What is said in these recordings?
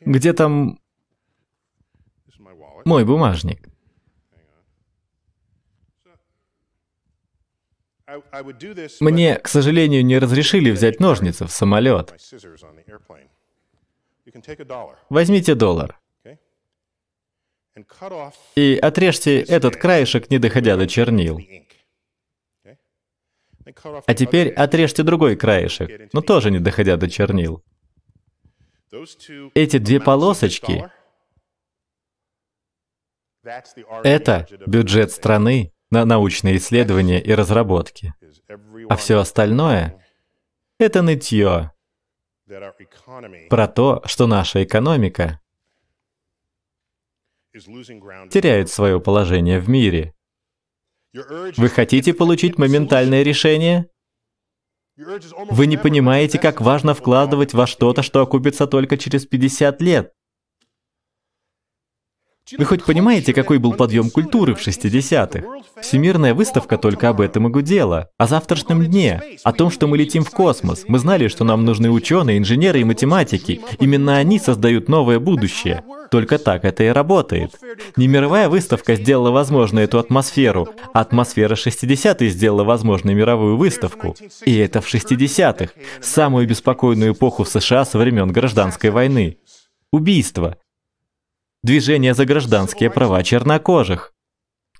Где там мой бумажник? Мне, к сожалению, не разрешили взять ножницы в самолет. Возьмите доллар. И отрежьте этот краешек, не доходя до чернил. А теперь отрежьте другой краешек, но тоже не доходя до чернил. Эти две полосочки — это бюджет страны на научные исследования и разработки. А все остальное — это нытье про то, что наша экономика теряет свое положение в мире. Вы хотите получить моментальное решение? Вы не понимаете, как важно вкладывать во что-то, что окупится только через 50 лет. Вы хоть понимаете, какой был подъем культуры в 60-х? Всемирная выставка только об этом и гудела. О завтрашнем дне, о том, что мы летим в космос. Мы знали, что нам нужны ученые, инженеры и математики. Именно они создают новое будущее. Только так это и работает. Не мировая выставка сделала возможной эту атмосферу, а атмосфера 60-х сделала возможной мировую выставку. И это в 60-х, самую беспокойную эпоху в США со времен гражданской войны. Убийство. Движение за гражданские права чернокожих.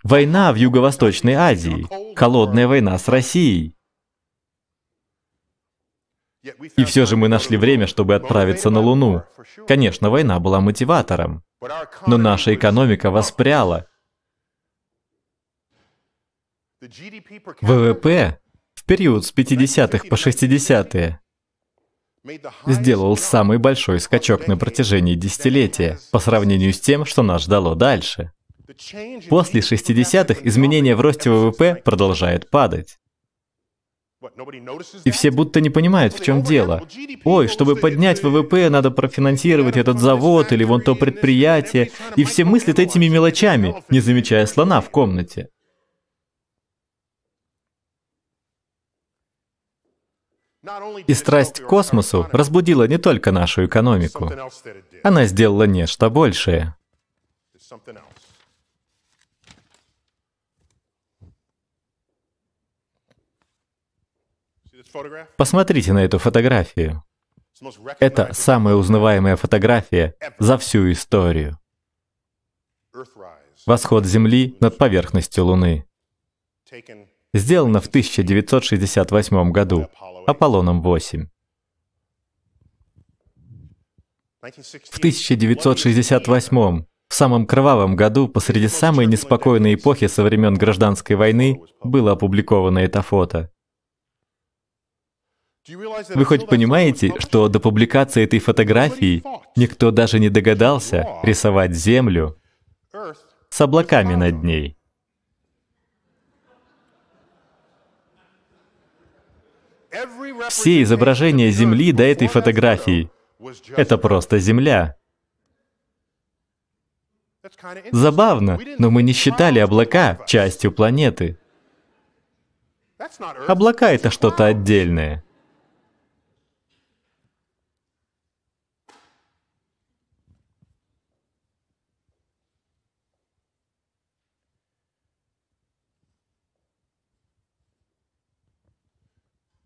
Война в Юго-Восточной Азии. Холодная война с Россией. И все же мы нашли время, чтобы отправиться на Луну. Конечно, война была мотиватором, но наша экономика воспряла. ВВП в период с 50-х по 60-е сделал самый большой скачок на протяжении десятилетия по сравнению с тем, что нас ждало дальше. После 60-х изменения в росте ВВП продолжают падать. И все будто не понимают, в чем дело. Ой, чтобы поднять ВВП, надо профинансировать этот завод или вон то предприятие. И все мыслят этими мелочами, не замечая слона в комнате. И страсть к космосу разбудила не только нашу экономику. Она сделала нечто большее. Посмотрите на эту фотографию. Это самая узнаваемая фотография за всю историю. Восход Земли над поверхностью Луны. Сделано в 1968 году Аполлоном 8. В 1968 в самом кровавом году, посреди самой неспокойной эпохи со времен гражданской войны, было опубликовано это фото. Вы хоть понимаете, что до публикации этой фотографии никто даже не догадался рисовать Землю с облаками над ней? Все изображения Земли до этой фотографии — это просто Земля. Забавно, но мы не считали облака частью планеты. Облака — это что-то отдельное.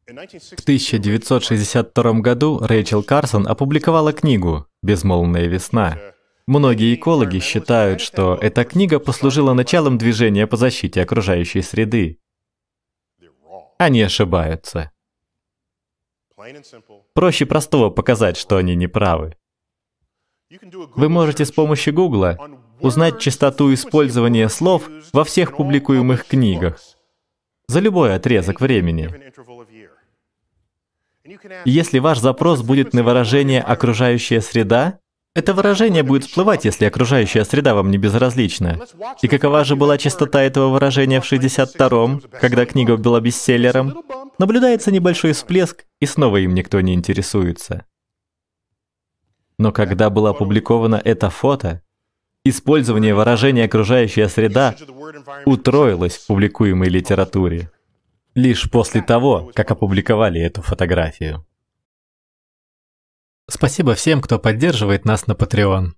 В 1962 году Рэйчел Карсон опубликовала книгу «Безмолвная весна». Многие экологи считают, что эта книга послужила началом движения по защите окружающей среды. Они ошибаются. Проще простого показать, что они неправы. Вы можете с помощью Гугла узнать частоту использования слов во всех публикуемых книгах за любой отрезок времени. Если ваш запрос будет на выражение «окружающая среда», это выражение будет всплывать, если окружающая среда вам не безразлична. И какова же была частота этого выражения в 62-м, когда книга была бестселлером? Наблюдается небольшой всплеск, и снова им никто не интересуется. Но когда было опубликовано это фото, использование выражения «окружающая среда» утроилось в публикуемой литературе лишь после того, как опубликовали эту фотографию. Спасибо всем, кто поддерживает нас на Patreon.